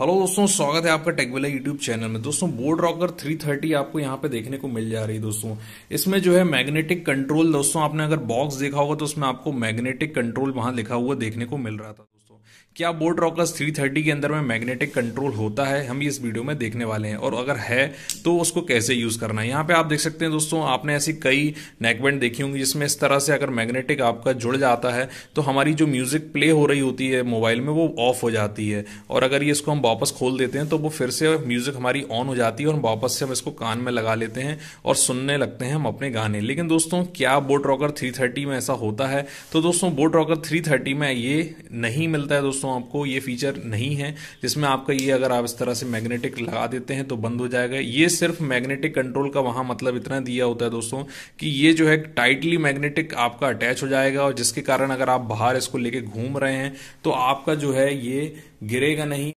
hello दोस्तों स्वागत है आपका टेकविला यूट्यूब चैनल में दोस्तों बोर्ड रॉकर 330 आपको यहाँ पे देखने को मिल जा रही है दोस्तों इसमें जो है मैग्नेटिक कंट्रोल दोस्तों आपने अगर बॉक्स देखा होगा तो उसमें आपको मैग्नेटिक कंट्रोल वहां लिखा हुआ देखने को मिल रहा था क्या बोट रॉकर्स 330 के अंदर में मैग्नेटिक कंट्रोल होता है हम इस वीडियो में देखने वाले हैं और अगर है तो उसको कैसे यूज़ करना है यहाँ पे आप देख सकते हैं दोस्तों आपने ऐसी कई नेकबैंड देखी होंगी जिसमें इस तरह से अगर मैग्नेटिक आपका जुड़ जाता है तो हमारी जो म्यूज़िक प्ले हो रही होती है मोबाइल में वो ऑफ हो जाती है और अगर ये इसको हम वापस खोल देते हैं तो वो फिर से म्यूज़िक हमारी ऑन हो जाती है और वापस से हम इसको कान में लगा लेते हैं और सुनने लगते हैं हम अपने गाने लेकिन दोस्तों क्या बोट रॉकर थ्री में ऐसा होता है तो दोस्तों बोट रॉकर थ्री में ये नहीं मिलता है दोस्तों आपको ये फीचर नहीं है जिसमें आपका ये अगर आप इस तरह से मैग्नेटिक लगा देते हैं तो बंद हो जाएगा ये सिर्फ मैग्नेटिक कंट्रोल का वहां मतलब इतना दिया होता है दोस्तों कि ये जो है टाइटली मैग्नेटिक आपका अटैच हो जाएगा और जिसके कारण अगर आप बाहर इसको लेके घूम रहे हैं तो आपका जो है ये गिरेगा नहीं